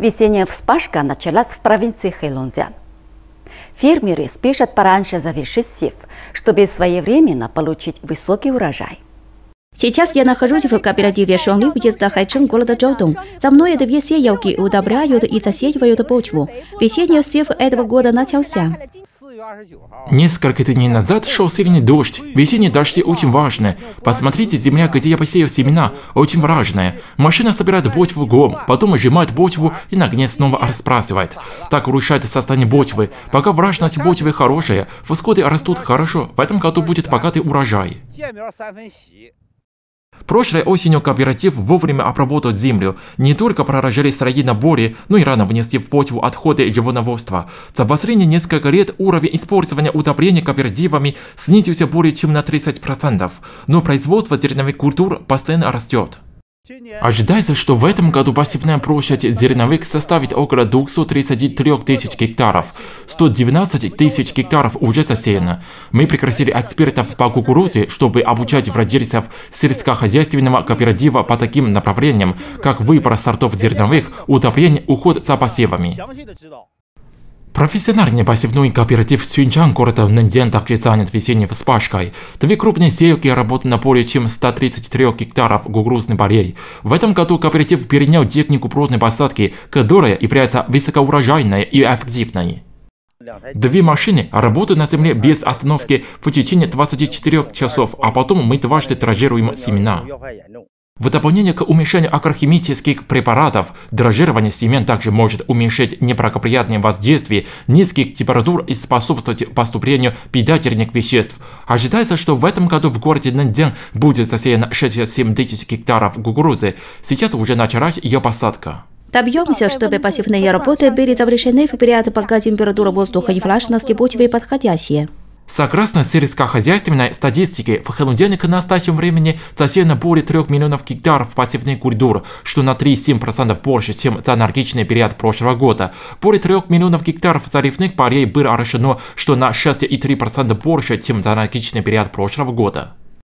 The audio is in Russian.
Весенняя вспашка началась в провинции Хэйлунзян. Фермеры спешат пораньше завершить сев, чтобы своевременно получить высокий урожай. Сейчас я нахожусь в кооперативе Шонли уезда Хайчэн города Чжоудong. За мной две сеялки удобряют и засеивают почву. Весенний сев этого года начался. Несколько дней назад шел сильный дождь. Весенние дожди очень важны. Посмотрите, земля, где я посеял семена, очень влажная. Машина собирает почву гом, потом сжимает почву и на гнет снова распрасывает. Так улучшает состояние почвы. Пока вражность почвы хорошая, всходы растут хорошо, в этом году будет богатый урожай. Прошлой осенью кооператив вовремя обработал землю, не только пророжали на боре, но и рано внесли в почву отходы его животноводства. За последние несколько лет уровень использования удобрений кооперативами снизился более чем на 30%, но производство зерновых культур постоянно растет. Ожидается, что в этом году пассивная площадь зерновых составит около 233 тысяч гектаров. 119 тысяч гектаров уже засеяно. Мы пригласили экспертов по кукурузе, чтобы обучать владельцев сельскохозяйственного кооператива по таким направлениям, как выбор сортов зерновых, удобрение, уход за посевами. Профессиональный посевной кооператив Сюньчан города Нэндзян также занят весенней вспашкой. Две крупные сеялки работают на более чем 133 гектаров кукурузных полей. В этом году кооператив перенял технику плотной посадки, которая является высокоурожайной и эффективной. Две машины работают на земле без остановки в течение 24 часов, а потом мы дважды тражируем семена. В дополнение к уменьшению агрохимических препаратов, дрожжирование семян также может уменьшить неблагоприятные воздействия низких температур и способствовать поступлению питательных веществ. Ожидается, что в этом году в городе Нандян будет засеяно 67 тысяч гектаров кукурузы. Сейчас уже началась ее посадка. Добьемся, чтобы пассивные работы были завершены в период, пока температура воздуха и влажность почвы подходящие. Согласно сельскохозяйственной статистике, в Хелундяне к настоящему времени засеяно более 3 миллионов гектаров пассивных культур, что на 3,7% больше, чем за аналогичный период прошлого года. Более 3 миллионов гектаров заливных полей было орошено, что на 6,3% больше, чем за аналогичный период прошлого года.